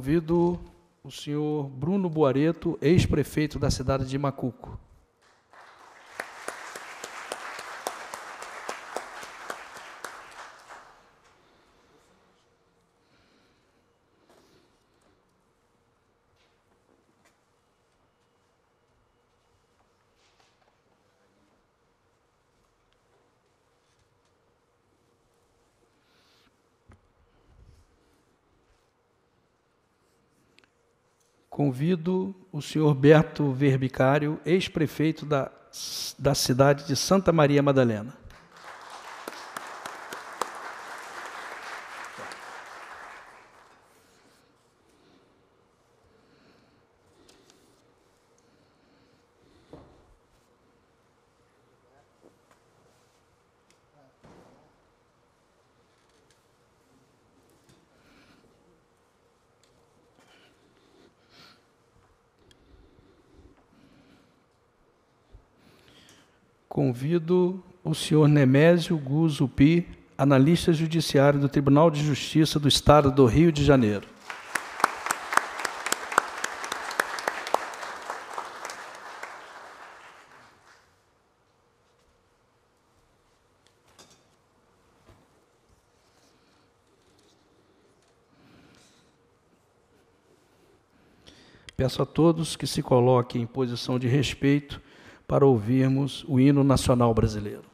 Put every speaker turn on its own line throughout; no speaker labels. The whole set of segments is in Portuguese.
convido o senhor Bruno Buareto, ex-prefeito da cidade de Macuco. Convido o senhor Berto Verbicário, ex-prefeito da, da cidade de Santa Maria Madalena. convido o senhor Nemésio Guzupi, analista judiciário do Tribunal de Justiça do Estado do Rio de Janeiro. Peço a todos que se coloquem em posição de respeito para ouvirmos o hino nacional brasileiro.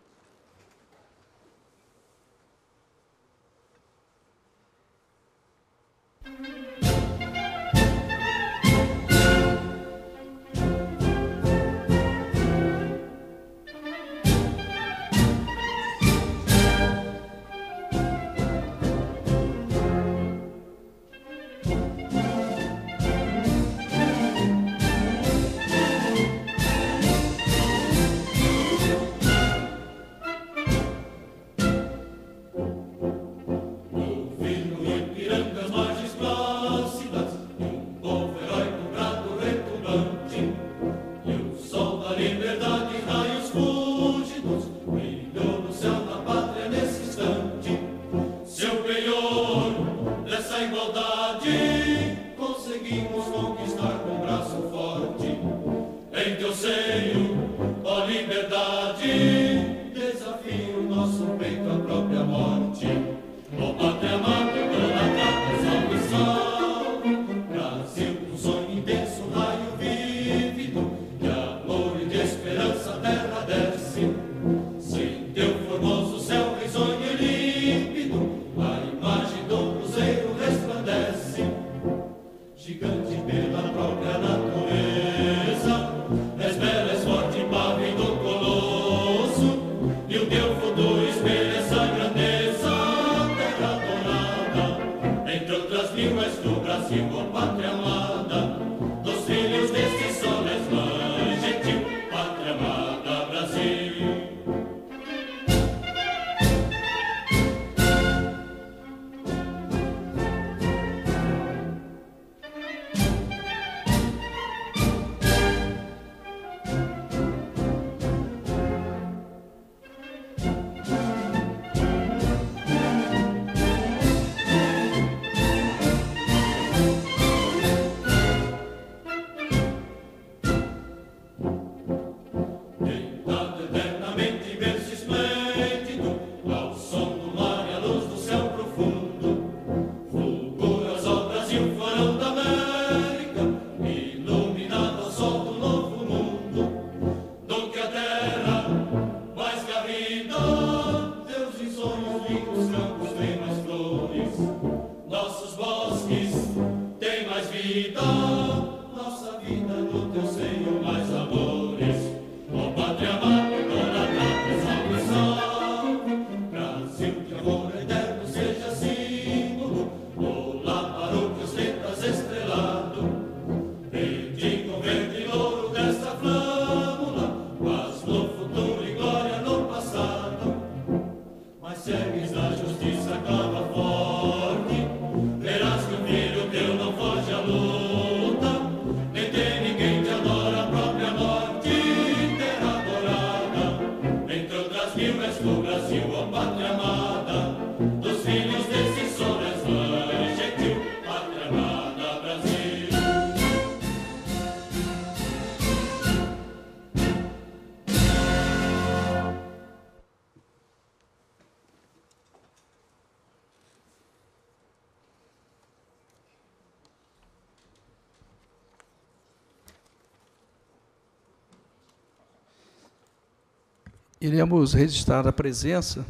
queríamos registrar a presença.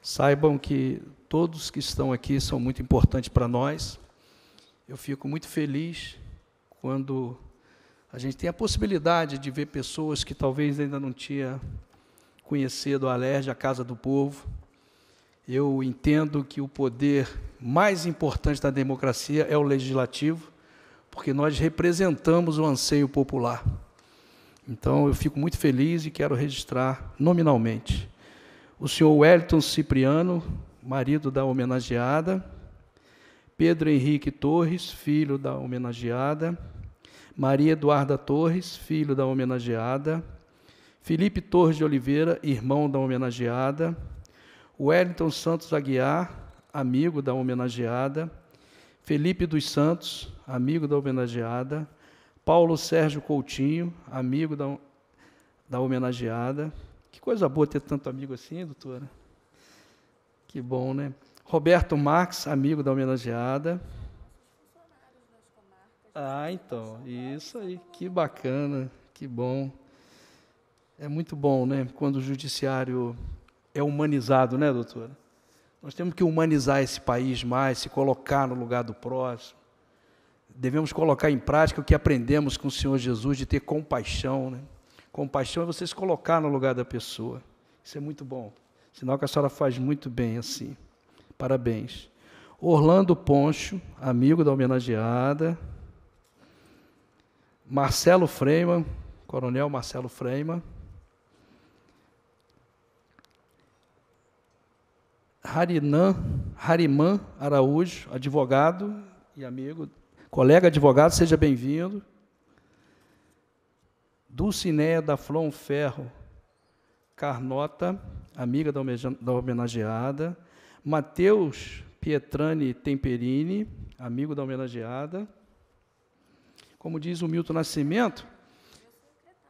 Saibam que todos que estão aqui são muito importantes para nós. Eu fico muito feliz quando a gente tem a possibilidade de ver pessoas que talvez ainda não tinha conhecido a Alerj, a Casa do Povo. Eu entendo que o poder mais importante da democracia é o legislativo, porque nós representamos o anseio popular. Então eu fico muito feliz e quero registrar nominalmente o senhor Wellington Cipriano, marido da homenageada, Pedro Henrique Torres, filho da homenageada, Maria Eduarda Torres, filho da homenageada, Felipe Torres de Oliveira, irmão da homenageada, Wellington Santos Aguiar, amigo da homenageada, Felipe dos Santos, amigo da homenageada, Paulo Sérgio Coutinho, amigo da, da homenageada. Que coisa boa ter tanto amigo assim, doutora. Que bom, né? Roberto Marx, amigo da homenageada. Ah, então, isso aí, que bacana, que bom. É muito bom, né, quando o judiciário é humanizado, né, doutora? Nós temos que humanizar esse país mais, se colocar no lugar do próximo, devemos colocar em prática o que aprendemos com o Senhor Jesus de ter compaixão. Né? Compaixão é você se colocar no lugar da pessoa. Isso é muito bom. Sinal que a senhora faz muito bem assim. Parabéns. Orlando Poncho, amigo da homenageada. Marcelo Freima, Coronel Marcelo Freima. Harinan, Hariman Araújo, advogado e amigo Colega advogado, seja bem-vindo. Dulcinéia da Flon Ferro Carnota, amiga da homenageada. Mateus Pietrani Temperini, amigo da homenageada. Como diz o Milton Nascimento,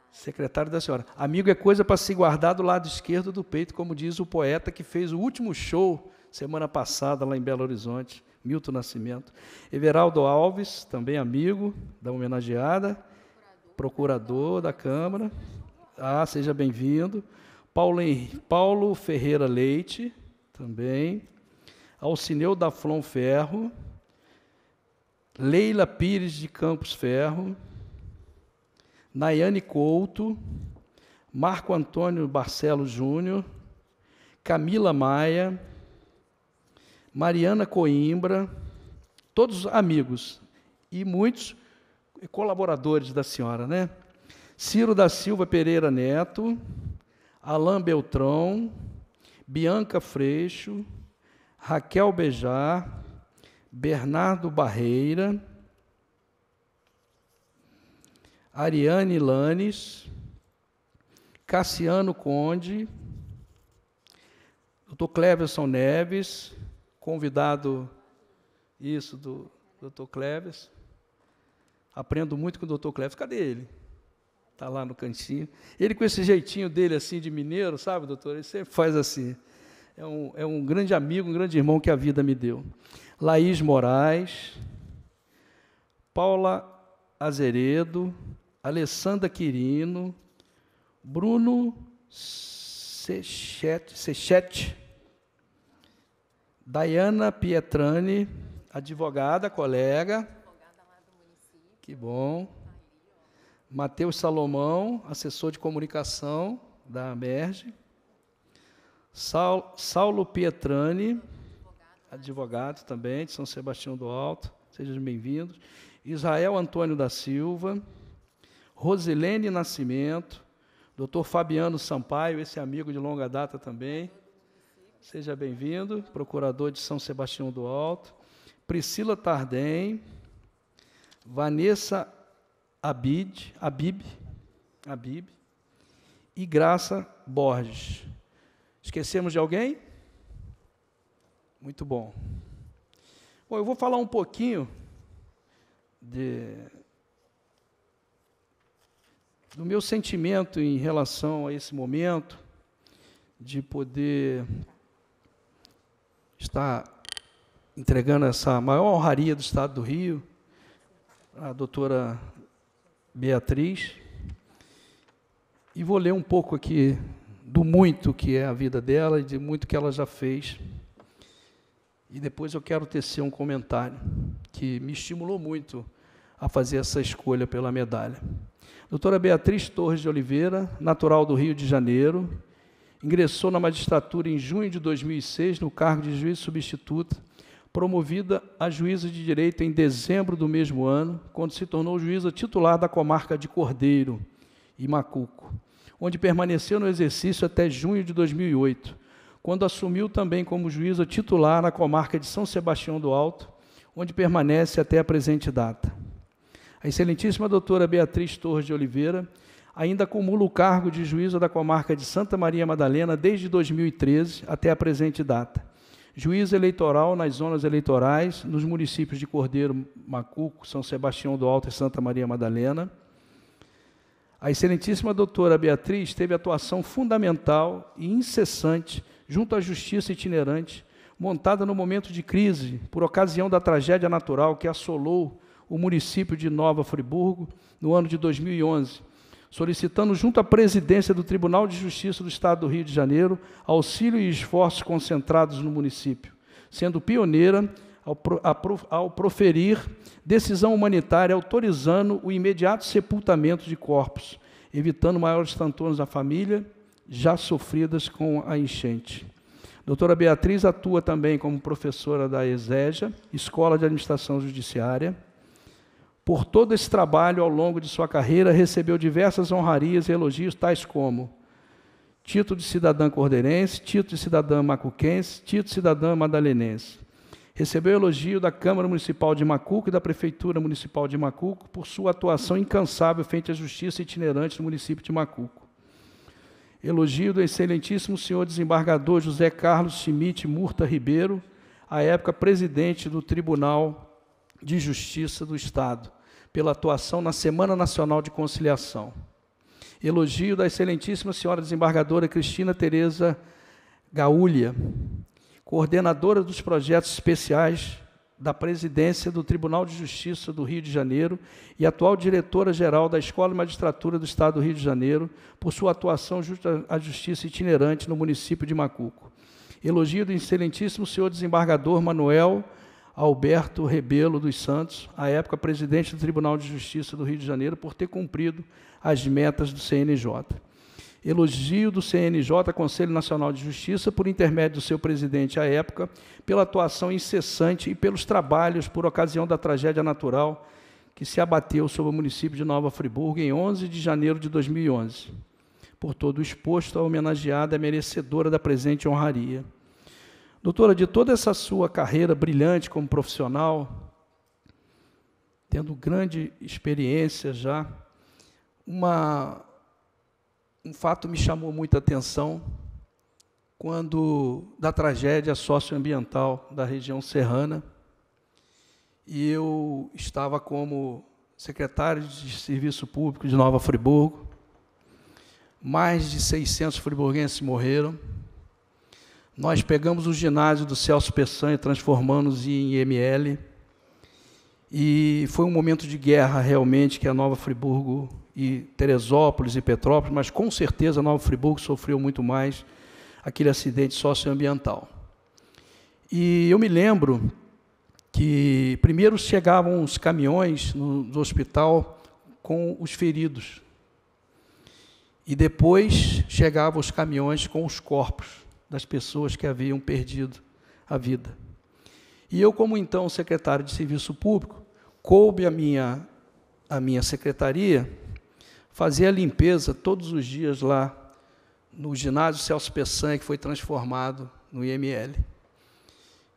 secretário da senhora. Amigo é coisa para se guardar do lado esquerdo do peito, como diz o poeta que fez o último show semana passada lá em Belo Horizonte, Milton Nascimento. Everaldo Alves, também amigo da homenageada, procurador da Câmara. Ah, seja bem-vindo. Paulo, Paulo Ferreira Leite, também. Alcineu da Flon Ferro. Leila Pires de Campos Ferro. Nayane Couto. Marco Antônio Barcelos Júnior. Camila Maia. Mariana Coimbra, todos amigos e muitos colaboradores da senhora, né? Ciro da Silva Pereira Neto, Alain Beltrão, Bianca Freixo, Raquel Bejar, Bernardo Barreira, Ariane Lanes, Cassiano Conde, Dr. Cleverson Neves, convidado isso do Dr. Cleves. Aprendo muito com o Dr. Cleves. Cadê ele? Está lá no cantinho. Ele com esse jeitinho dele assim de mineiro, sabe, doutor? Ele sempre faz assim. É um, é um grande amigo, um grande irmão que a vida me deu. Laís Moraes, Paula Azeredo, Alessandra Quirino, Bruno Sechete, Sechete Dayana Pietrani, advogada, colega. Que bom. Matheus Salomão, assessor de comunicação da AMERJ. Saulo Pietrani, advogado também de São Sebastião do Alto. Sejam bem-vindos. Israel Antônio da Silva. Rosilene Nascimento. Doutor Fabiano Sampaio, esse amigo de longa data também. Seja bem-vindo, procurador de São Sebastião do Alto. Priscila Tardem, Vanessa Abid, Abib, Abib e Graça Borges. Esquecemos de alguém? Muito bom. Bom, eu vou falar um pouquinho de, do meu sentimento em relação a esse momento de poder está entregando essa maior honraria do estado do Rio, a doutora Beatriz. E vou ler um pouco aqui do muito que é a vida dela e de muito que ela já fez. E depois eu quero tecer um comentário que me estimulou muito a fazer essa escolha pela medalha. Doutora Beatriz Torres de Oliveira, natural do Rio de Janeiro, Ingressou na magistratura em junho de 2006 no cargo de juiz substituta, promovida a juíza de direito em dezembro do mesmo ano, quando se tornou juíza titular da comarca de Cordeiro e Macuco, onde permaneceu no exercício até junho de 2008, quando assumiu também como juíza titular na comarca de São Sebastião do Alto, onde permanece até a presente data. A excelentíssima doutora Beatriz Torres de Oliveira ainda acumula o cargo de juíza da comarca de Santa Maria Madalena desde 2013 até a presente data. juíza eleitoral nas zonas eleitorais, nos municípios de Cordeiro, Macuco, São Sebastião do Alto e Santa Maria Madalena. A excelentíssima doutora Beatriz teve atuação fundamental e incessante junto à justiça itinerante, montada no momento de crise por ocasião da tragédia natural que assolou o município de Nova Friburgo no ano de 2011 solicitando junto à presidência do Tribunal de Justiça do Estado do Rio de Janeiro auxílio e esforços concentrados no município, sendo pioneira ao, proferir decisão humanitária autorizando o imediato sepultamento de corpos, evitando maiores transtornos à família já sofridas com a enchente. Doutora Beatriz atua também como professora da ESEJA, Escola de Administração Judiciária, por todo esse trabalho ao longo de sua carreira, recebeu diversas honrarias e elogios, tais como título de cidadã cordeirense, título de cidadã macuquense, título de cidadã madalenense. Recebeu elogio da Câmara Municipal de Macuco e da Prefeitura Municipal de Macuco por sua atuação incansável frente à justiça itinerante no município de Macuco. Elogio do excelentíssimo senhor desembargador José Carlos Schmidt Murta Ribeiro, à época presidente do Tribunal de Justiça do Estado pela atuação na Semana Nacional de Conciliação. Elogio da excelentíssima senhora desembargadora Cristina Tereza Gaúlia, coordenadora dos projetos especiais da presidência do Tribunal de Justiça do Rio de Janeiro e atual diretora-geral da Escola de Magistratura do Estado do Rio de Janeiro, por sua atuação junto à justiça itinerante no município de Macuco. Elogio do excelentíssimo senhor desembargador Manuel Alberto Rebelo dos Santos, à época presidente do Tribunal de Justiça do Rio de Janeiro, por ter cumprido as metas do CNJ. Elogio do CNJ, Conselho Nacional de Justiça, por intermédio do seu presidente à época, pela atuação incessante e pelos trabalhos por ocasião da tragédia natural que se abateu sobre o município de Nova Friburgo em 11 de janeiro de 2011. Por todo o exposto, a homenageada é merecedora da presente honraria. Doutora, de toda essa sua carreira brilhante como profissional, tendo grande experiência já, uma, um fato me chamou muita atenção quando da tragédia socioambiental da região serrana, e eu estava como secretário de Serviço Público de Nova Friburgo. Mais de 600 friburguenses morreram. Nós pegamos o ginásio do Celso Peçanha, transformamos em IML, e foi um momento de guerra realmente que a Nova Friburgo e Teresópolis e Petrópolis, mas com certeza a Nova Friburgo sofreu muito mais aquele acidente socioambiental. E eu me lembro que primeiro chegavam os caminhões no, no hospital com os feridos. E depois chegavam os caminhões com os corpos das pessoas que haviam perdido a vida. E eu, como então secretário de Serviço Público, coube a minha, a minha secretaria fazer a limpeza todos os dias lá no ginásio Celso Peçanha, que foi transformado no IML.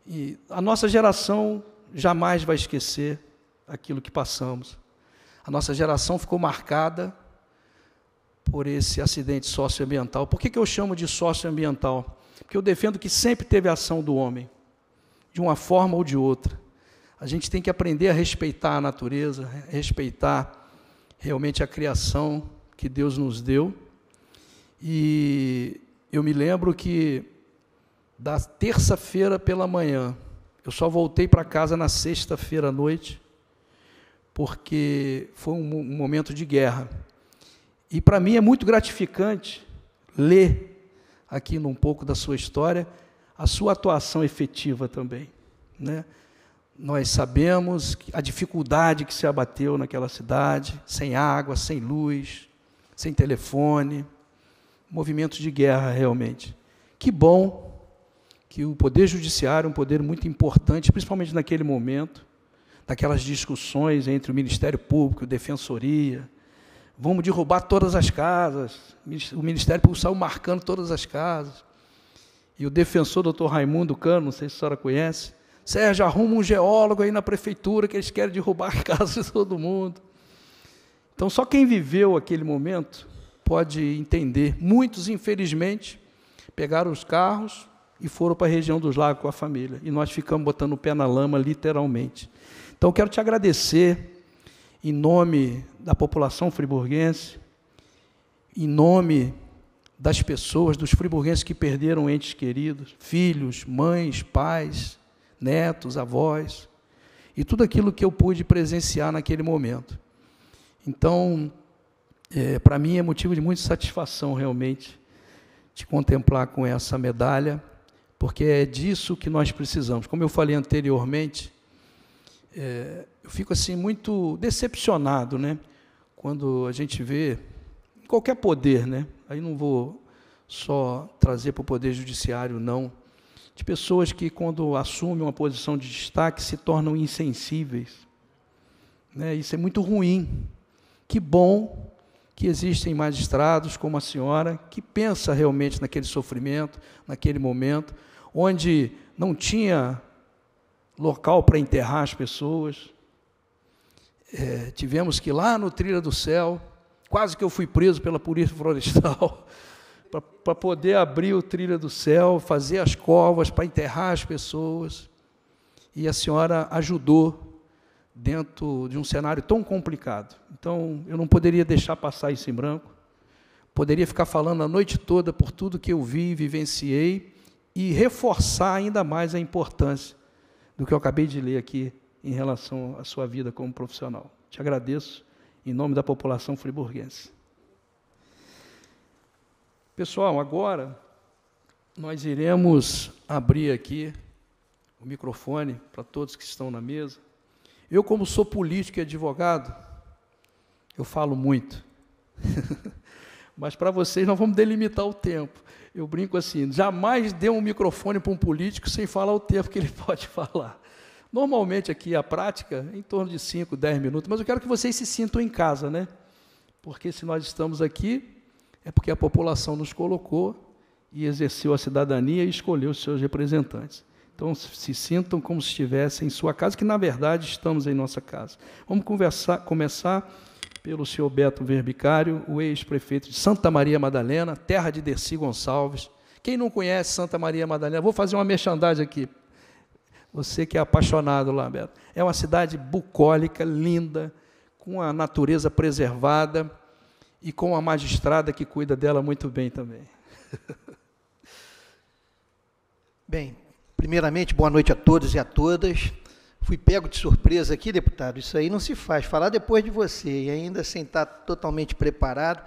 E a nossa geração jamais vai esquecer aquilo que passamos. A nossa geração ficou marcada por esse acidente socioambiental. Por que, que eu chamo de socioambiental? Porque eu defendo que sempre teve ação do homem, de uma forma ou de outra. A gente tem que aprender a respeitar a natureza, respeitar realmente a criação que Deus nos deu. E eu me lembro que da terça-feira pela manhã, eu só voltei para casa na sexta-feira à noite, porque foi um, momento de guerra. E para mim é muito gratificante ler aqui um pouco da sua história, a sua atuação efetiva também. Né? Nós sabemos a dificuldade que se abateu naquela cidade, sem água, sem luz, sem telefone, movimentos de guerra realmente. Que bom que o poder judiciário, é um poder muito importante, principalmente naquele momento, daquelas discussões entre o Ministério Público, Defensoria, Vamos derrubar todas as casas. O Ministério Público saiu marcando todas as casas. E o defensor, doutor Raimundo Cano, não sei se a senhora conhece, Sérgio, arruma um geólogo aí na prefeitura que eles querem derrubar as casas de todo mundo. Então, só quem viveu aquele momento pode entender. Muitos, infelizmente, pegaram os carros e foram para a região dos lagos com a família. E nós ficamos botando o pé na lama, literalmente. Então, quero te agradecer em nome da população friburguense, em nome das pessoas, dos friburguenses que perderam entes queridos, filhos, mães, pais, netos, avós, e tudo aquilo que eu pude presenciar naquele momento. Então, é, para mim é motivo de muita satisfação realmente te contemplar com essa medalha, porque é disso que nós precisamos. Como eu falei anteriormente, é, eu fico assim muito decepcionado, né? Quando a gente vê qualquer poder, né? Aí não vou só trazer para o poder judiciário, não, de pessoas que quando assumem uma posição de destaque se tornam insensíveis. Né? Isso é muito ruim. Que bom que existem magistrados como a senhora que pensa realmente naquele sofrimento, naquele momento, onde não tinha local para enterrar as pessoas, é, tivemos que ir lá no Trilha do Céu, quase que eu fui preso pela Polícia Florestal, para poder abrir o Trilha do Céu, fazer as covas, para enterrar as pessoas. E a senhora ajudou dentro de um cenário tão complicado. Então, eu não poderia deixar passar isso em branco. Poderia ficar falando a noite toda por tudo que eu vi, vivenciei e reforçar ainda mais a importância do que eu acabei de ler aqui em relação à sua vida como profissional. Te agradeço em nome da população friburguense. Pessoal, agora nós iremos abrir aqui o microfone para todos que estão na mesa. Eu, como sou político e advogado, eu falo muito. Mas para vocês nós vamos delimitar o tempo. Eu brinco assim: jamais dê um microfone para um político sem falar o tempo que ele pode falar. Normalmente aqui a prática é em torno de 5, 10 minutos, mas eu quero que vocês se sintam em casa, né? Porque se nós estamos aqui, é porque a população nos colocou e exerceu a cidadania e escolheu os seus representantes. Então se sintam como se estivessem em sua casa, que na verdade estamos em nossa casa. Vamos conversar, começar pelo senhor Beto Verbicário, o ex-prefeito de Santa Maria Madalena, terra de Dercy Gonçalves. Quem não conhece Santa Maria Madalena, vou fazer uma merchandagem aqui. Você que é apaixonado lá, Beto. É uma cidade bucólica, linda, com a natureza preservada e com a magistrada que cuida dela muito bem também. Bem, primeiramente, boa noite a todos e a todas.
Fui pego de surpresa aqui, deputado. Isso aí não se faz. Falar depois de você e ainda sem estar totalmente preparado,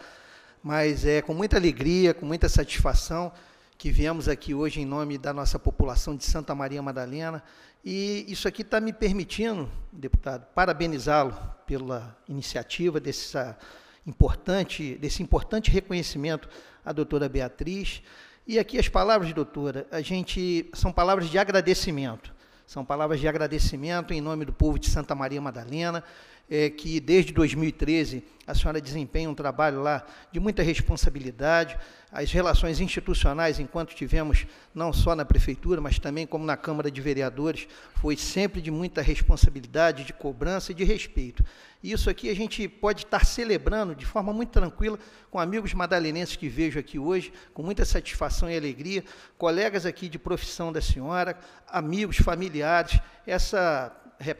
mas é com muita alegria, com muita satisfação que viemos aqui hoje em nome da nossa população de Santa Maria Madalena. E isso aqui está me permitindo, deputado, parabenizá-lo pela iniciativa dessa importante, desse importante reconhecimento à doutora Beatriz. E aqui as palavras, doutora, a gente são palavras de agradecimento. São palavras de agradecimento em nome do povo de Santa Maria Madalena, é, que desde 2013 a senhora desempenha um trabalho lá de muita responsabilidade. As relações institucionais, enquanto tivemos não só na prefeitura, mas também como na Câmara de Vereadores, foi sempre de muita responsabilidade, de cobrança e de respeito. E isso aqui a gente pode estar celebrando de forma muito tranquila com amigos madalenenses que vejo aqui hoje, com muita satisfação e alegria, colegas aqui de profissão da senhora, amigos, familiares, essa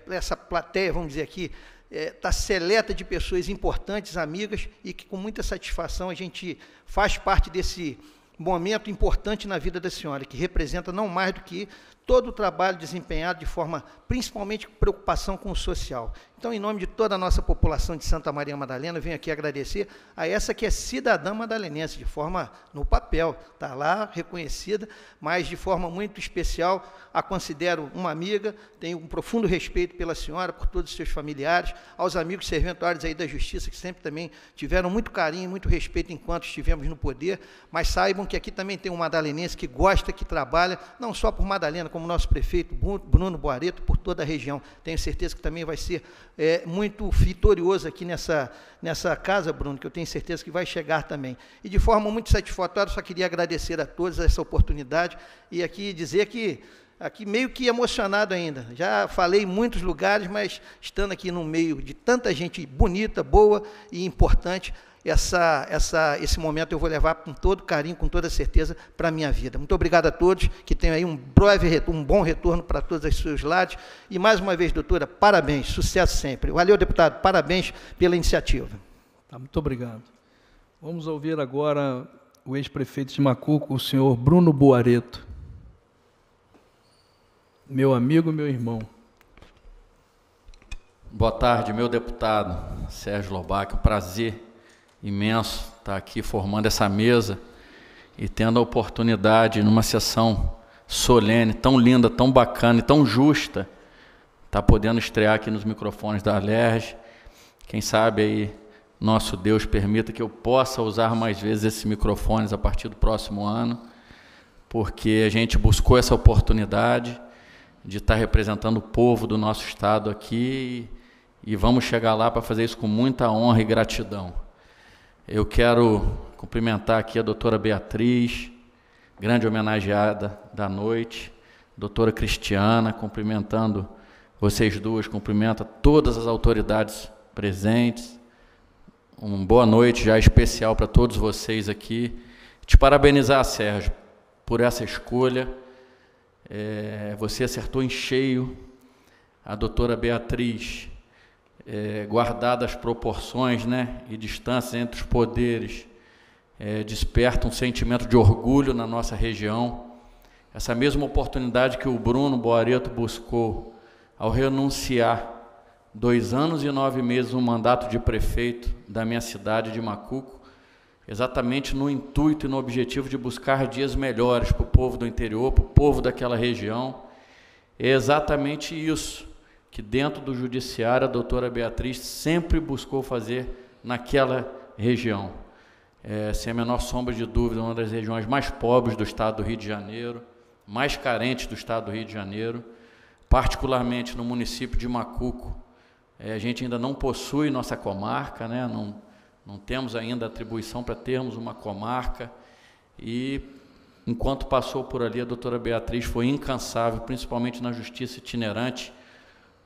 essa plateia, vamos dizer aqui, está é, tá seleta de pessoas importantes, amigas, e que com muita satisfação a gente faz parte desse momento importante na vida da senhora, que representa não mais do que todo o trabalho desempenhado de forma, principalmente, preocupação com o social. Então, em nome de toda a nossa população de Santa Maria Madalena, venho aqui agradecer a essa que é cidadã madalenense, de forma no papel, está lá reconhecida, mas de forma muito especial, a considero uma amiga, tenho um profundo respeito pela senhora, por todos os seus familiares, aos amigos serventuários aí da Justiça, que sempre também tiveram muito carinho, muito respeito enquanto estivemos no poder, mas saibam que aqui também tem um madalenense que gosta, que trabalha, não só por Madalena, como nosso prefeito Bruno Boareto, por toda a região. Tenho certeza que também vai ser é, muito vitorioso aqui nessa, nessa casa, Bruno, que eu tenho certeza que vai chegar também. E de forma muito satisfatória, só queria agradecer a todos essa oportunidade e aqui dizer que aqui meio que emocionado ainda. Já falei em muitos lugares, mas estando aqui no meio de tanta gente bonita, boa e importante, essa, essa, esse momento eu vou levar com todo carinho, com toda certeza, para a minha vida. Muito obrigado a todos, que tenham aí um breve retorno, um bom retorno para todos os seus lados. E mais uma vez, doutora, parabéns, sucesso sempre. Valeu, deputado, parabéns pela iniciativa.
Tá, muito obrigado. Vamos ouvir agora o ex-prefeito de Macuco, o senhor Bruno Boareto. Meu amigo, meu irmão.
Boa tarde, meu deputado Sérgio Lobac. prazer imenso estar tá aqui formando essa mesa e tendo a oportunidade, numa sessão solene, tão linda, tão bacana e tão justa, estar tá podendo estrear aqui nos microfones da Alerj. Quem sabe aí nosso Deus permita que eu possa usar mais vezes esses microfones a partir do próximo ano, porque a gente buscou essa oportunidade de estar tá representando o povo do nosso estado aqui e, e vamos chegar lá para fazer isso com muita honra e gratidão. Eu quero cumprimentar aqui a doutora Beatriz, grande homenageada da noite, doutora Cristiana, cumprimentando vocês duas, cumprimenta todas as autoridades presentes. Uma boa noite já especial para todos vocês aqui. Te parabenizar, Sérgio, por essa escolha. É, você acertou em cheio. A doutora Beatriz é, guardadas proporções né, e distância entre os poderes, é, desperta um sentimento de orgulho na nossa região. Essa mesma oportunidade que o Bruno Boareto buscou ao renunciar dois anos e nove meses no mandato de prefeito da minha cidade de Macuco, exatamente no intuito e no objetivo de buscar dias melhores para o povo do interior, para o povo daquela região. É exatamente isso que dentro do judiciário a doutora Beatriz sempre buscou fazer naquela região. É, sem a menor sombra de dúvida, uma das regiões mais pobres do estado do Rio de Janeiro, mais carentes do estado do Rio de Janeiro, particularmente no município de Macuco. É, a gente ainda não possui nossa comarca, né? não, não temos ainda atribuição para termos uma comarca. E enquanto passou por ali, a doutora Beatriz foi incansável, principalmente na justiça itinerante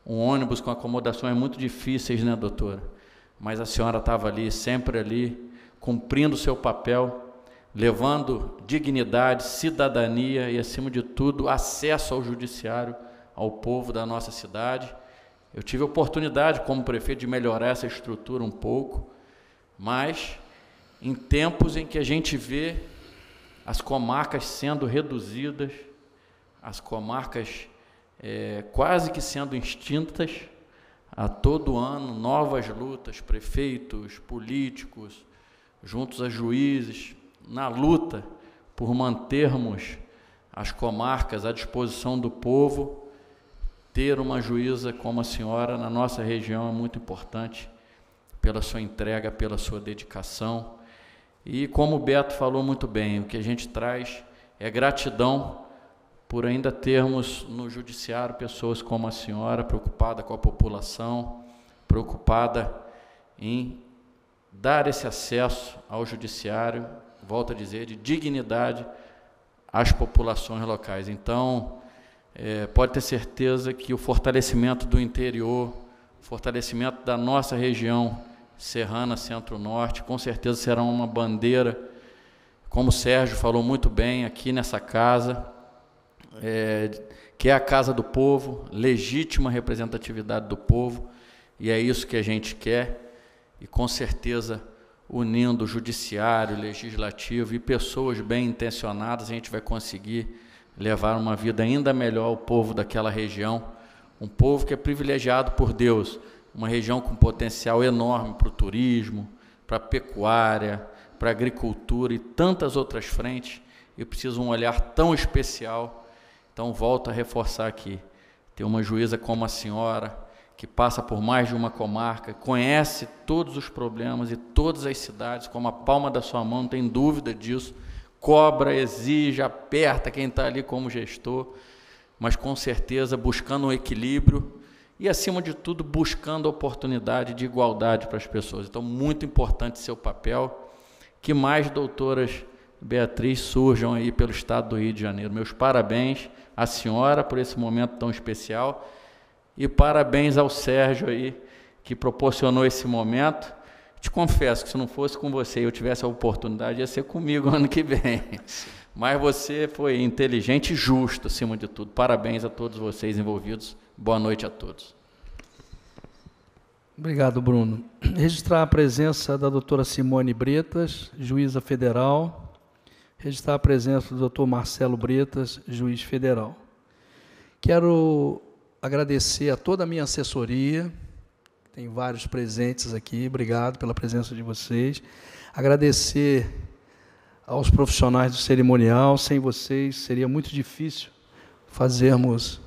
um ônibus com acomodações muito difíceis, né, doutora? Mas a senhora estava ali, sempre ali, cumprindo o seu papel, levando dignidade, cidadania e, acima de tudo, acesso ao judiciário, ao povo da nossa cidade. Eu tive oportunidade, como prefeito, de melhorar essa estrutura um pouco, mas em tempos em que a gente vê as comarcas sendo reduzidas, as comarcas é, quase que sendo extintas a todo ano, novas lutas, prefeitos, políticos, juntos a juízes, na luta por mantermos as comarcas à disposição do povo, ter uma juíza como a senhora na nossa região é muito importante pela sua entrega, pela sua dedicação. E como o Beto falou muito bem, o que a gente traz é gratidão por ainda termos no judiciário pessoas como a senhora, preocupada com a população, preocupada em dar esse acesso ao judiciário, volto a dizer, de dignidade às populações locais. Então, é, pode ter certeza que o fortalecimento do interior, fortalecimento da nossa região serrana, centro-norte, com certeza será uma bandeira, como o Sérgio falou muito bem aqui nessa casa, é, que é a casa do povo, legítima representatividade do povo, e é isso que a gente quer, e com certeza, unindo o judiciário, legislativo e pessoas bem intencionadas, a gente vai conseguir levar uma vida ainda melhor ao povo daquela região, um povo que é privilegiado por Deus, uma região com potencial enorme para o turismo, para a pecuária, para a agricultura e tantas outras frentes, e precisa um olhar tão especial então, volto a reforçar aqui: ter uma juíza como a senhora, que passa por mais de uma comarca, conhece todos os problemas e todas as cidades, como a palma da sua mão, não tem dúvida disso. Cobra, exige, aperta quem está ali como gestor, mas com certeza buscando um equilíbrio e, acima de tudo, buscando oportunidade de igualdade para as pessoas. Então, muito importante seu papel. Que mais doutoras Beatriz surjam aí pelo estado do Rio de Janeiro. Meus parabéns. A senhora por esse momento tão especial. E parabéns ao Sérgio aí, que proporcionou esse momento. Te confesso que se não fosse com você e eu tivesse a oportunidade, ia ser comigo ano que vem. Mas você foi inteligente e justo, acima de tudo. Parabéns a todos vocês envolvidos. Boa noite a todos.
Obrigado, Bruno. Registrar a presença da doutora Simone Bretas, juíza federal, registrar a presença do Dr. Marcelo Bretas, juiz federal. Quero agradecer a toda a minha assessoria, tem vários presentes aqui, obrigado pela presença de vocês. Agradecer aos profissionais do cerimonial, sem vocês seria muito difícil fazermos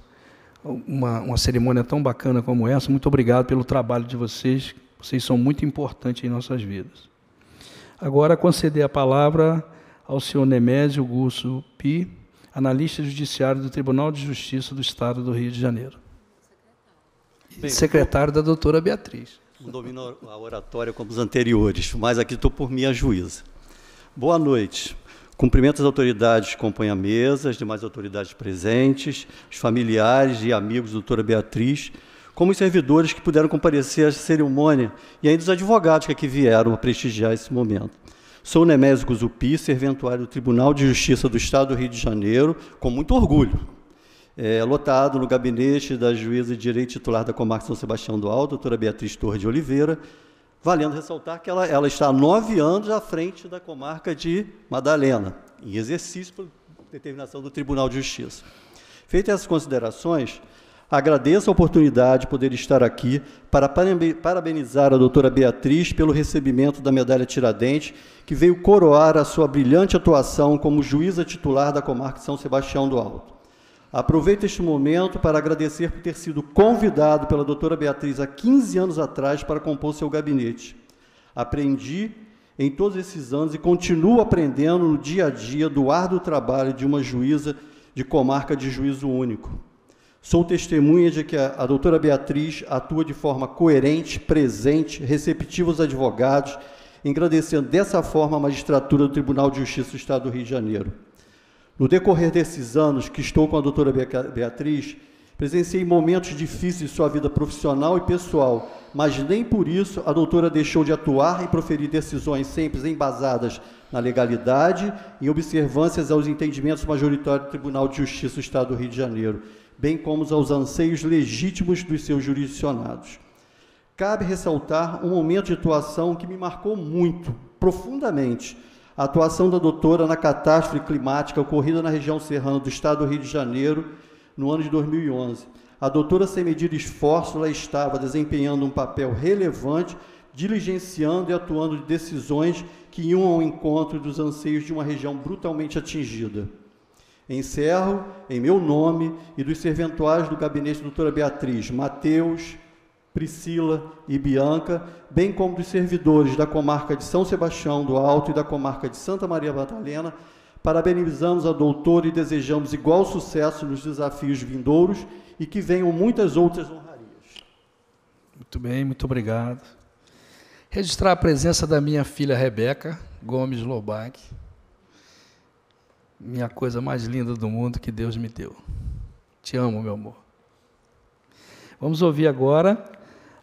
uma, uma cerimônia tão bacana como essa. Muito obrigado pelo trabalho de vocês, vocês são muito importantes em nossas vidas. Agora, conceder a palavra ao senhor Nemésio Gusso Pi, analista judiciário do Tribunal de Justiça do Estado do Rio de Janeiro. Bem, secretário da doutora Beatriz.
Domino a oratória como os anteriores, mas aqui estou por minha juíza. Boa noite. Cumprimento as autoridades que compõem a mesa, as demais autoridades presentes, os familiares e amigos da doutora Beatriz, como os servidores que puderam comparecer à cerimônia e ainda os advogados que aqui vieram a prestigiar esse momento. Sou Nemésio Guzupi, serventuário do Tribunal de Justiça do Estado do Rio de Janeiro, com muito orgulho. É, lotado no gabinete da juíza de direito titular da comarca São Sebastião do Alto, doutora Beatriz Torres de Oliveira, valendo ressaltar que ela, ela está há nove anos à frente da comarca de Madalena, em exercício por determinação do Tribunal de Justiça. Feitas essas considerações, Agradeço a oportunidade de poder estar aqui para parabenizar a doutora Beatriz pelo recebimento da medalha Tiradentes, que veio coroar a sua brilhante atuação como juíza titular da comarca de São Sebastião do Alto. Aproveito este momento para agradecer por ter sido convidado pela doutora Beatriz há 15 anos atrás para compor seu gabinete. Aprendi em todos esses anos e continuo aprendendo no dia a dia do árduo trabalho de uma juíza de comarca de juízo único. Sou testemunha de que a, a doutora Beatriz atua de forma coerente, presente, receptiva aos advogados, engrandecendo dessa forma a magistratura do Tribunal de Justiça do Estado do Rio de Janeiro. No decorrer desses anos que estou com a doutora Beatriz, presenciei momentos difíceis de sua vida profissional e pessoal, mas nem por isso a doutora deixou de atuar e proferir decisões sempre embasadas na legalidade e observâncias aos entendimentos majoritários do Tribunal de Justiça do Estado do Rio de Janeiro, bem como aos anseios legítimos dos seus jurisdicionados. Cabe ressaltar um momento de atuação que me marcou muito, profundamente, a atuação da doutora na catástrofe climática ocorrida na região serrana do estado do Rio de Janeiro no ano de 2011. A doutora, sem medir esforço, ela estava desempenhando um papel relevante, diligenciando e atuando de decisões que iam ao encontro dos anseios de uma região brutalmente atingida. Encerro, em meu nome e dos serventuais do gabinete da doutora Beatriz, Mateus, Priscila e Bianca, bem como dos servidores da comarca de São Sebastião do Alto e da comarca de Santa Maria Batalena, parabenizamos a doutora e desejamos igual sucesso nos desafios vindouros e que venham muitas outras honrarias.
Muito bem, muito obrigado. Registrar a presença da minha filha Rebeca Gomes Lobac, minha coisa mais linda do mundo que Deus me deu. Te amo, meu amor. Vamos ouvir agora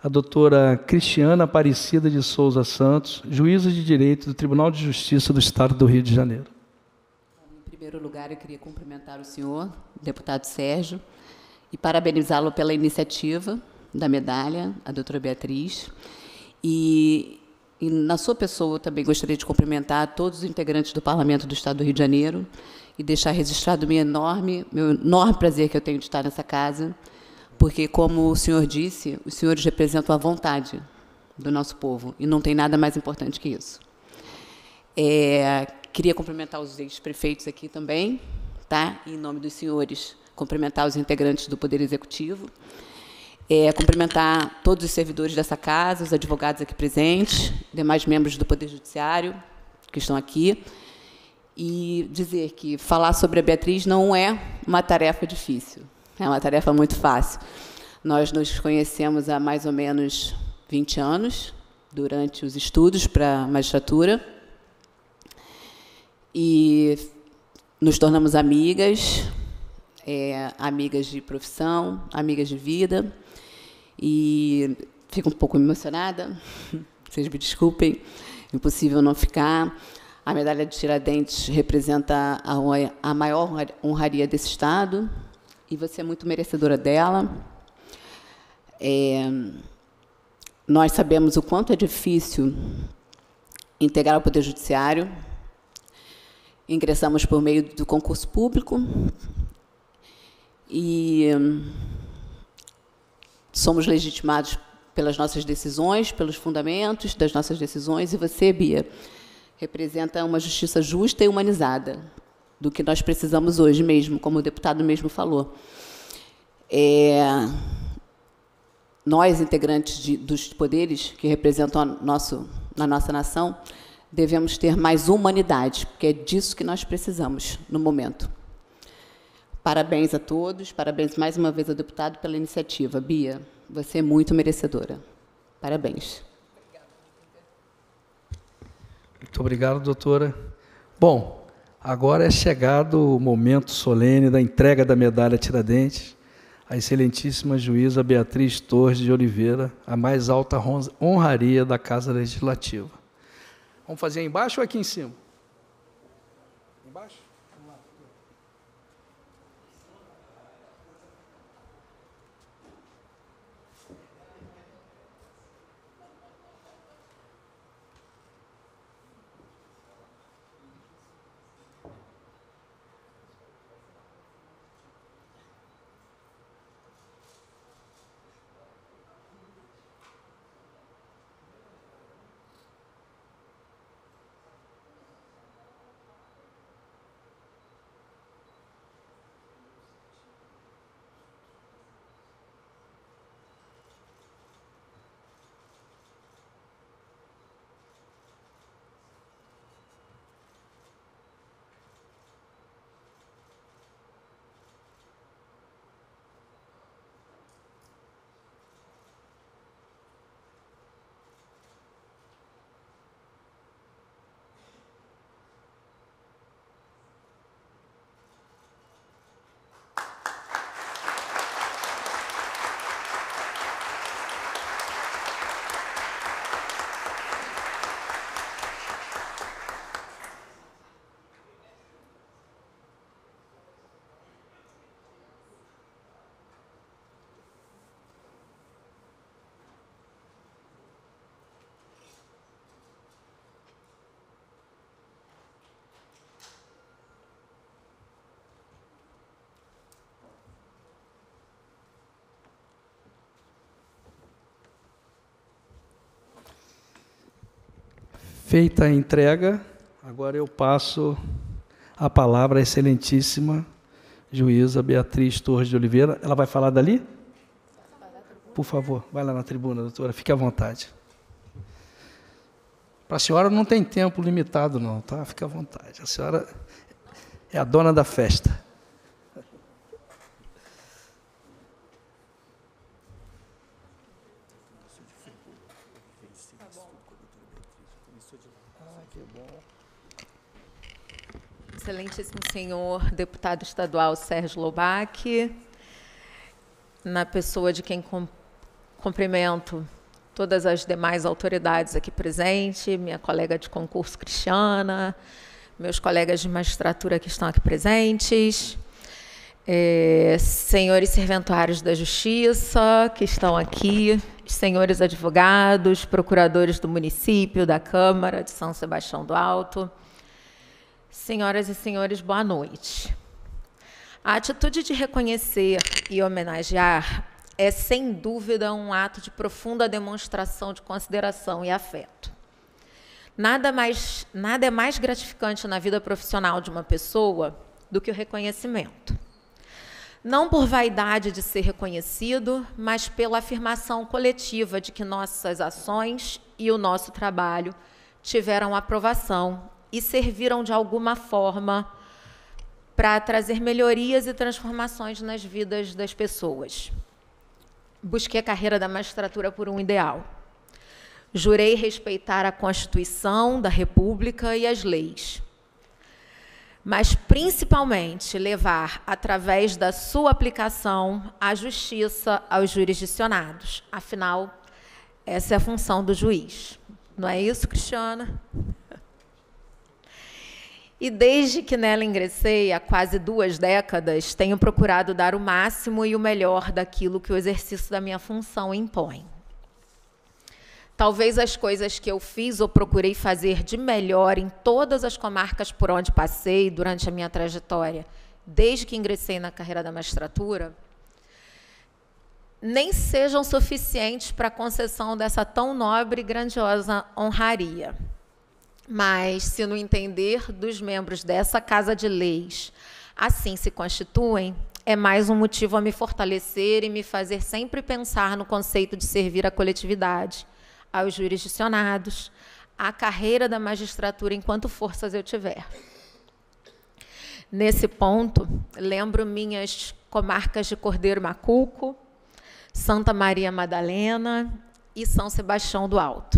a doutora Cristiana Aparecida de Souza Santos, juíza de direito do Tribunal de Justiça do Estado do Rio de Janeiro.
Em primeiro lugar, eu queria cumprimentar o senhor, deputado Sérgio, e parabenizá-lo pela iniciativa da medalha, a doutora Beatriz. E e, na sua pessoa, eu também gostaria de cumprimentar todos os integrantes do Parlamento do Estado do Rio de Janeiro e deixar registrado meu enorme, meu enorme prazer que eu tenho de estar nessa casa, porque, como o senhor disse, os senhores representam a vontade do nosso povo e não tem nada mais importante que isso. É, queria cumprimentar os ex-prefeitos aqui também, tá? em nome dos senhores, cumprimentar os integrantes do Poder Executivo. É, cumprimentar todos os servidores dessa casa, os advogados aqui presentes, demais membros do Poder Judiciário que estão aqui, e dizer que falar sobre a Beatriz não é uma tarefa difícil, é uma tarefa muito fácil. Nós nos conhecemos há mais ou menos 20 anos, durante os estudos para a magistratura, e nos tornamos amigas, é, amigas de profissão, amigas de vida e fico um pouco emocionada, vocês me desculpem, impossível não ficar. A medalha de Tiradentes representa a, a maior honraria desse Estado e você é muito merecedora dela. É, nós sabemos o quanto é difícil integrar o Poder Judiciário. Ingressamos por meio do concurso público e somos legitimados pelas nossas decisões, pelos fundamentos das nossas decisões, e você, Bia, representa uma justiça justa e humanizada, do que nós precisamos hoje mesmo, como o deputado mesmo falou. É, nós, integrantes de, dos poderes que representam a, nosso, a nossa nação, devemos ter mais humanidade, porque é disso que nós precisamos no momento. Parabéns a todos, parabéns mais uma vez ao deputado pela iniciativa. Bia, você é muito merecedora. Parabéns.
Muito obrigado, doutora. Bom, agora é chegado o momento solene da entrega da medalha Tiradentes à excelentíssima juíza Beatriz Torres de Oliveira, a mais alta honraria da Casa Legislativa. Vamos fazer embaixo ou aqui em cima? Feita a entrega, agora eu passo a palavra à excelentíssima juíza Beatriz Torres de Oliveira. Ela vai falar dali? Por favor, vai lá na tribuna, doutora, fique à vontade. Para a senhora não tem tempo limitado, não, tá? Fique à vontade. A senhora é a dona da festa.
excelentíssimo senhor deputado estadual Sérgio Lobac, na pessoa de quem cumprimento todas as demais autoridades aqui presentes, minha colega de concurso Cristiana, meus colegas de magistratura que estão aqui presentes, é, senhores serventuários da Justiça que estão aqui, senhores advogados, procuradores do município, da Câmara de São Sebastião do Alto, Senhoras e senhores, boa noite. A atitude de reconhecer e homenagear é, sem dúvida, um ato de profunda demonstração de consideração e afeto. Nada, mais, nada é mais gratificante na vida profissional de uma pessoa do que o reconhecimento. Não por vaidade de ser reconhecido, mas pela afirmação coletiva de que nossas ações e o nosso trabalho tiveram aprovação e serviram de alguma forma para trazer melhorias e transformações nas vidas das pessoas. Busquei a carreira da magistratura por um ideal. Jurei respeitar a Constituição da República e as leis. Mas, principalmente, levar, através da sua aplicação, a justiça aos jurisdicionados. Afinal, essa é a função do juiz. Não é isso, Cristiana? E desde que nela ingressei, há quase duas décadas, tenho procurado dar o máximo e o melhor daquilo que o exercício da minha função impõe. Talvez as coisas que eu fiz ou procurei fazer de melhor em todas as comarcas por onde passei durante a minha trajetória, desde que ingressei na carreira da magistratura, nem sejam suficientes para a concessão dessa tão nobre e grandiosa honraria. Mas, se no entender dos membros dessa Casa de Leis assim se constituem, é mais um motivo a me fortalecer e me fazer sempre pensar no conceito de servir à coletividade, aos jurisdicionados, à carreira da magistratura enquanto forças eu tiver. Nesse ponto, lembro minhas comarcas de Cordeiro Macuco, Santa Maria Madalena e São Sebastião do Alto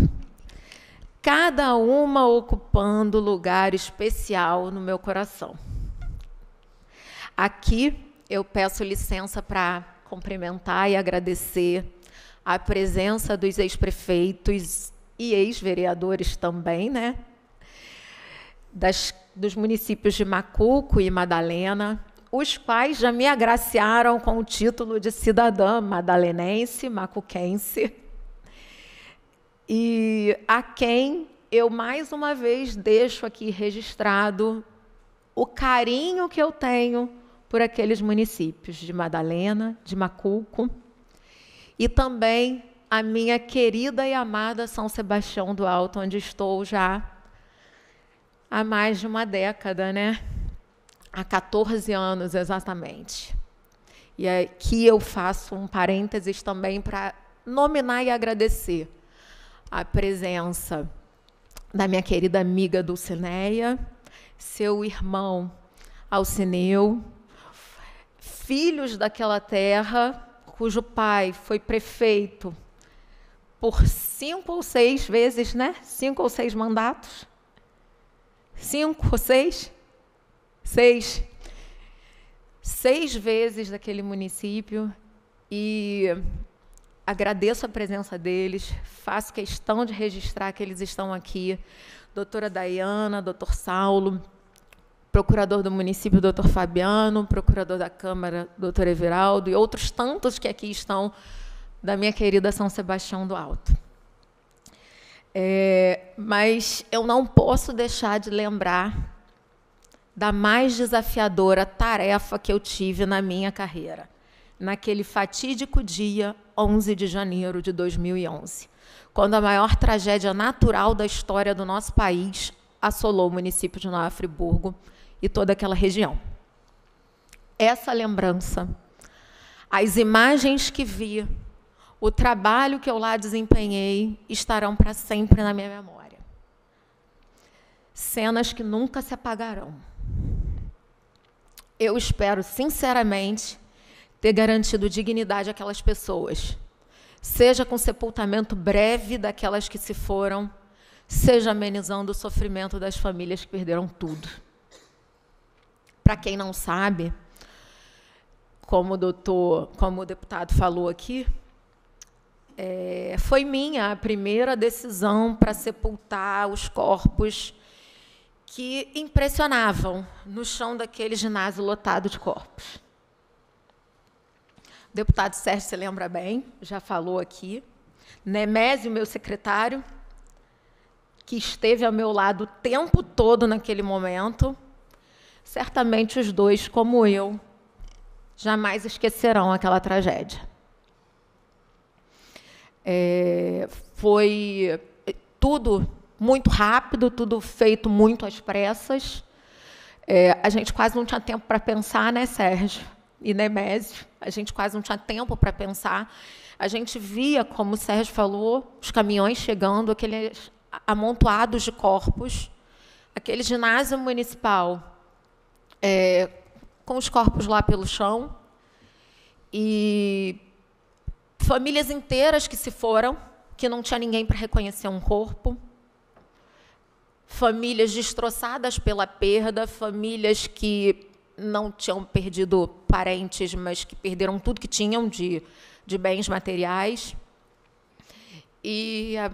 cada uma ocupando lugar especial no meu coração. Aqui eu peço licença para cumprimentar e agradecer a presença dos ex-prefeitos e ex-vereadores também, né? Das, dos municípios de Macuco e Madalena, os quais já me agraciaram com o título de cidadã madalenense, macuquense. E a quem eu mais uma vez deixo aqui registrado o carinho que eu tenho por aqueles municípios de Madalena, de Macuco e também a minha querida e amada São Sebastião do Alto, onde estou já há mais de uma década, né? Há 14 anos exatamente. E aqui é eu faço um parênteses também para nominar e agradecer a presença da minha querida amiga Dulcineia, seu irmão Alcineu, filhos daquela terra, cujo pai foi prefeito por cinco ou seis vezes, né? Cinco ou seis mandatos. Cinco ou seis? Seis. Seis vezes daquele município. E agradeço a presença deles, faço questão de registrar que eles estão aqui. Doutora Dayana, doutor Saulo, procurador do município, doutor Fabiano, procurador da Câmara, doutor Everaldo, e outros tantos que aqui estão da minha querida São Sebastião do Alto. É, mas eu não posso deixar de lembrar da mais desafiadora tarefa que eu tive na minha carreira. Naquele fatídico dia 11 de janeiro de 2011, quando a maior tragédia natural da história do nosso país assolou o município de Nova Friburgo e toda aquela região. Essa lembrança, as imagens que vi, o trabalho que eu lá desempenhei estarão para sempre na minha memória. Cenas que nunca se apagarão. Eu espero sinceramente ter garantido dignidade àquelas pessoas, seja com sepultamento breve daquelas que se foram, seja amenizando o sofrimento das famílias que perderam tudo. Para quem não sabe, como o, doutor, como o deputado falou aqui, é, foi minha a primeira decisão para sepultar os corpos que impressionavam no chão daquele ginásio lotado de corpos. O deputado Sérgio, se lembra bem, já falou aqui. Nemésio, meu secretário, que esteve ao meu lado o tempo todo naquele momento. Certamente os dois, como eu, jamais esquecerão aquela tragédia. É, foi tudo muito rápido, tudo feito muito às pressas. É, a gente quase não tinha tempo para pensar, né, Sérgio? e Nemésio. A gente quase não tinha tempo para pensar. A gente via, como o Sérgio falou, os caminhões chegando, aqueles amontoados de corpos, aquele ginásio municipal é, com os corpos lá pelo chão e famílias inteiras que se foram, que não tinha ninguém para reconhecer um corpo famílias destroçadas pela perda, famílias que não tinham perdido parentes, mas que perderam tudo que tinham de, de bens materiais. E a, ah,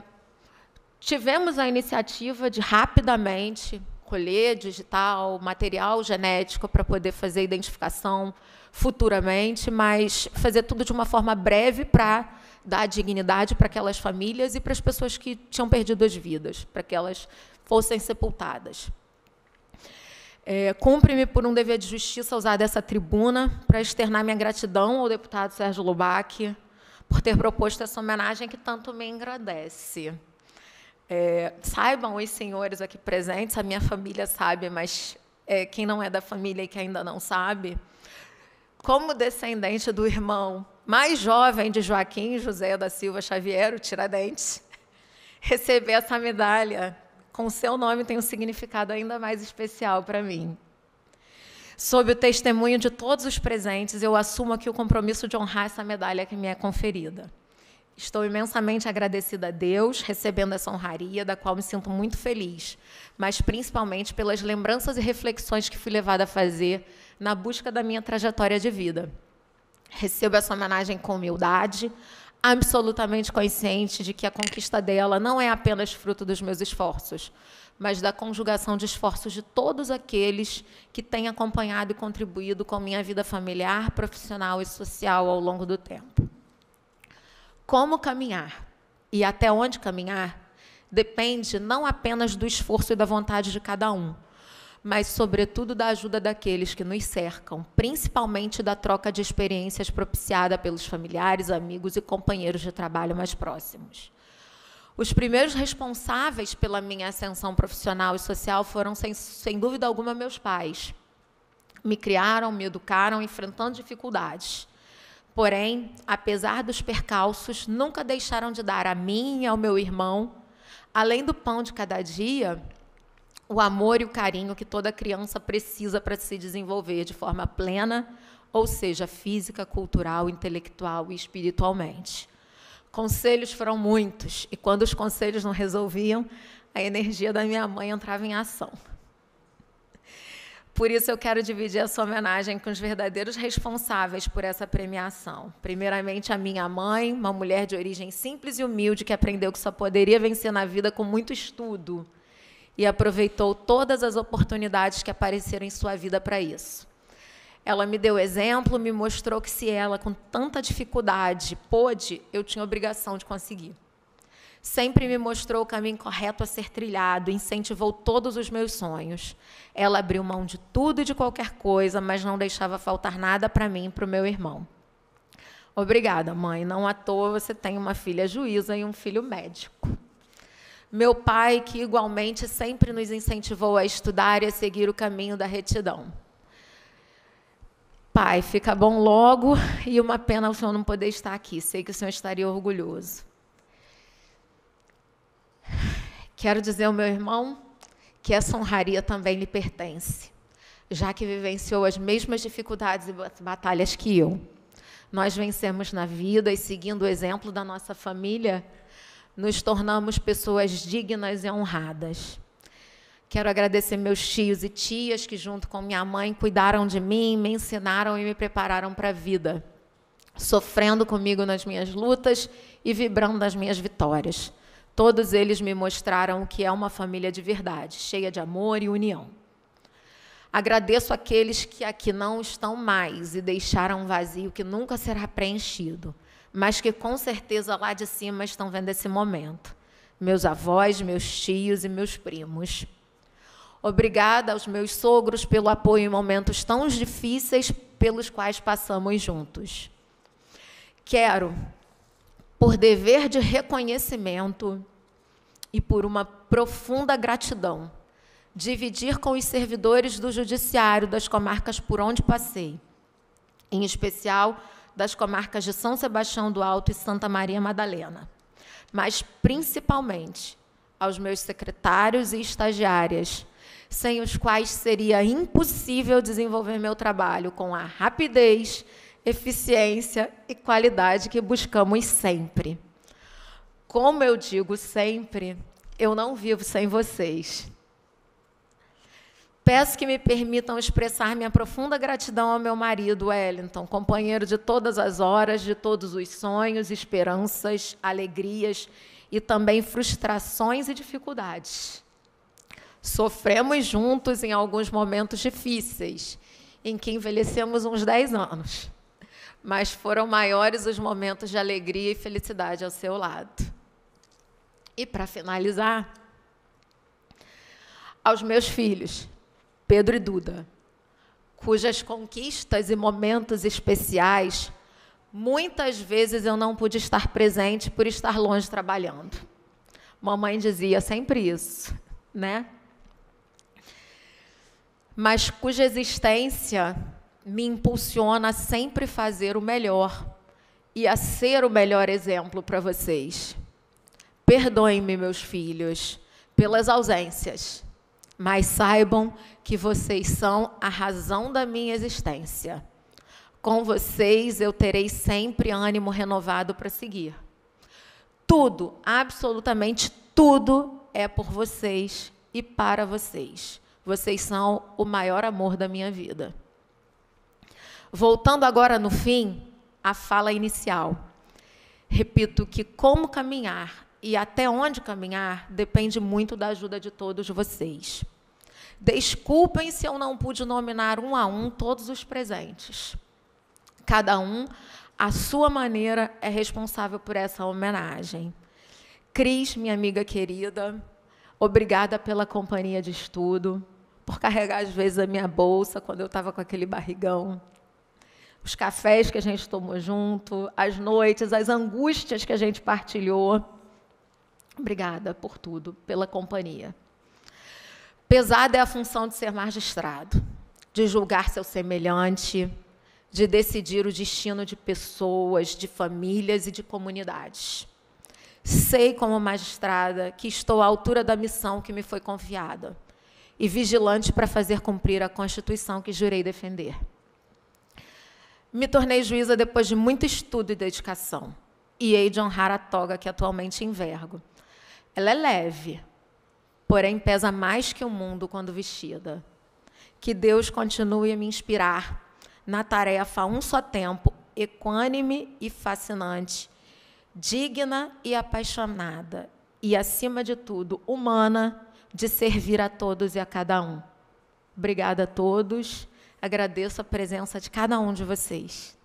tivemos a iniciativa de rapidamente colher digital, material genético para poder fazer identificação futuramente, mas fazer tudo de uma forma breve para dar dignidade para aquelas famílias e para as pessoas que tinham perdido as vidas, para que elas fossem sepultadas. É, Cumpre-me por um dever de justiça usar dessa tribuna para externar minha gratidão ao deputado Sérgio Lubac por ter proposto essa homenagem que tanto me engrandece. É, saibam os senhores aqui presentes, a minha família sabe, mas é, quem não é da família e que ainda não sabe, como descendente do irmão mais jovem de Joaquim José da Silva Xavier, o Tiradentes, receber essa medalha com o seu nome tem um significado ainda mais especial para mim. Sob o testemunho de todos os presentes, eu assumo aqui o compromisso de honrar essa medalha que me é conferida. Estou imensamente agradecida a Deus, recebendo essa honraria, da qual me sinto muito feliz, mas principalmente pelas lembranças e reflexões que fui levada a fazer na busca da minha trajetória de vida. Recebo essa homenagem com humildade, absolutamente consciente de que a conquista dela não é apenas fruto dos meus esforços, mas da conjugação de esforços de todos aqueles que têm acompanhado e contribuído com minha vida familiar, profissional e social ao longo do tempo. Como caminhar e até onde caminhar depende não apenas do esforço e da vontade de cada um, mas, sobretudo, da ajuda daqueles que nos cercam, principalmente da troca de experiências propiciada pelos familiares, amigos e companheiros de trabalho mais próximos. Os primeiros responsáveis pela minha ascensão profissional e social foram, sem, sem dúvida alguma, meus pais. Me criaram, me educaram, enfrentando dificuldades. Porém, apesar dos percalços, nunca deixaram de dar a mim e ao meu irmão, além do pão de cada dia, o amor e o carinho que toda criança precisa para se desenvolver de forma plena, ou seja, física, cultural, intelectual e espiritualmente. Conselhos foram muitos, e quando os conselhos não resolviam, a energia da minha mãe entrava em ação. Por isso, eu quero dividir essa homenagem com os verdadeiros responsáveis por essa premiação. Primeiramente, a minha mãe, uma mulher de origem simples e humilde que aprendeu que só poderia vencer na vida com muito estudo e aproveitou todas as oportunidades que apareceram em sua vida para isso. Ela me deu exemplo, me mostrou que se ela, com tanta dificuldade, pôde, eu tinha obrigação de conseguir. Sempre me mostrou o caminho correto a ser trilhado, incentivou todos os meus sonhos. Ela abriu mão de tudo e de qualquer coisa, mas não deixava faltar nada para mim e para o meu irmão. Obrigada, mãe. Não à toa você tem uma filha juíza e um filho médico. Meu pai, que igualmente sempre nos incentivou a estudar e a seguir o caminho da retidão. Pai, fica bom logo e uma pena o senhor não poder estar aqui. Sei que o senhor estaria orgulhoso. Quero dizer ao meu irmão que essa honraria também lhe pertence, já que vivenciou as mesmas dificuldades e batalhas que eu. Nós vencemos na vida e seguindo o exemplo da nossa família, nos tornamos pessoas dignas e honradas. Quero agradecer meus tios e tias que, junto com minha mãe, cuidaram de mim, me ensinaram e me prepararam para a vida, sofrendo comigo nas minhas lutas e vibrando nas minhas vitórias. Todos eles me mostraram o que é uma família de verdade, cheia de amor e união. Agradeço aqueles que aqui não estão mais e deixaram um vazio que nunca será preenchido mas que com certeza lá de cima estão vendo esse momento. Meus avós, meus tios e meus primos. Obrigada aos meus sogros pelo apoio em momentos tão difíceis pelos quais passamos juntos. Quero, por dever de reconhecimento e por uma profunda gratidão, dividir com os servidores do Judiciário das comarcas por onde passei, em especial das comarcas de São Sebastião do Alto e Santa Maria Madalena, mas principalmente aos meus secretários e estagiárias, sem os quais seria impossível desenvolver meu trabalho com a rapidez, eficiência e qualidade que buscamos sempre. Como eu digo sempre, eu não vivo sem vocês. Peço que me permitam expressar minha profunda gratidão ao meu marido, Wellington, companheiro de todas as horas, de todos os sonhos, esperanças, alegrias e também frustrações e dificuldades. Sofremos juntos em alguns momentos difíceis, em que envelhecemos uns 10 anos, mas foram maiores os momentos de alegria e felicidade ao seu lado. E para finalizar, aos meus filhos, Pedro e Duda, cujas conquistas e momentos especiais muitas vezes eu não pude estar presente por estar longe trabalhando. Mamãe dizia sempre isso, né? Mas cuja existência me impulsiona a sempre fazer o melhor e a ser o melhor exemplo para vocês. Perdoem-me, meus filhos, pelas ausências mas saibam que vocês são a razão da minha existência. Com vocês eu terei sempre ânimo renovado para seguir. Tudo, absolutamente tudo, é por vocês e para vocês. Vocês são o maior amor da minha vida. Voltando agora no fim, a fala inicial. Repito que como caminhar e até onde caminhar depende muito da ajuda de todos vocês. Desculpem se eu não pude nominar um a um todos os presentes. Cada um, à sua maneira, é responsável por essa homenagem. Cris, minha amiga querida, obrigada pela companhia de estudo, por carregar às vezes a minha bolsa quando eu estava com aquele barrigão. Os cafés que a gente tomou junto, as noites, as angústias que a gente partilhou Obrigada por tudo, pela companhia. Pesada é a função de ser magistrado, de julgar seu semelhante, de decidir o destino de pessoas, de famílias e de comunidades. Sei, como magistrada, que estou à altura da missão que me foi confiada e vigilante para fazer cumprir a Constituição que jurei defender. Me tornei juíza depois de muito estudo e dedicação, e hei de honrar a toga que atualmente envergo ela é leve, porém pesa mais que o mundo quando vestida. Que Deus continue a me inspirar na tarefa a um só tempo, equânime e fascinante, digna e apaixonada, e acima de tudo, humana, de servir a todos e a cada um. Obrigada a todos. Agradeço a presença de cada um de vocês.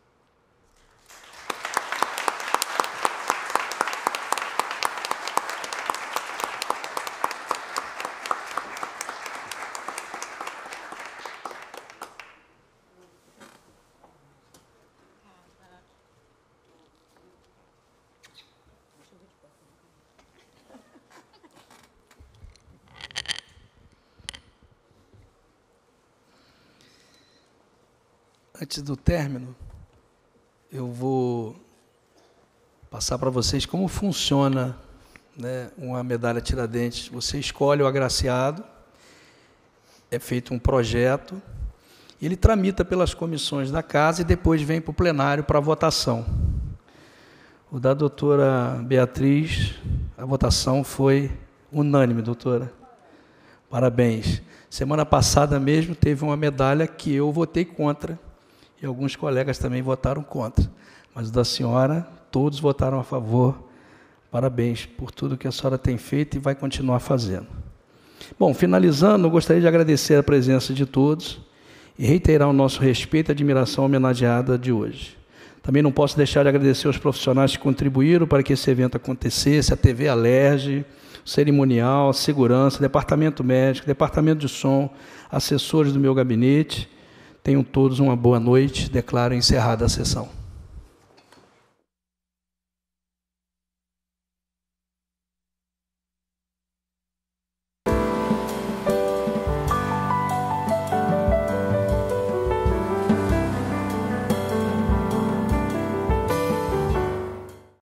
antes do término, eu vou passar para vocês como funciona né, uma medalha Tiradentes. Você escolhe o agraciado, é feito um projeto, ele tramita pelas comissões da casa e depois vem para o plenário para votação. O da doutora Beatriz, a votação foi unânime, doutora. Parabéns. Semana passada mesmo teve uma medalha que eu votei contra e alguns colegas também votaram contra. Mas da senhora, todos votaram a favor. Parabéns por tudo que a senhora tem feito e vai continuar fazendo. Bom, finalizando, eu gostaria de agradecer a presença de todos e reiterar o nosso respeito e admiração homenageada de hoje. Também não posso deixar de agradecer aos profissionais que contribuíram para que esse evento acontecesse, a TV Alerge, o cerimonial, a segurança, o departamento médico, o departamento de som, assessores do meu gabinete Tenham todos uma boa noite. Declaro encerrada a sessão.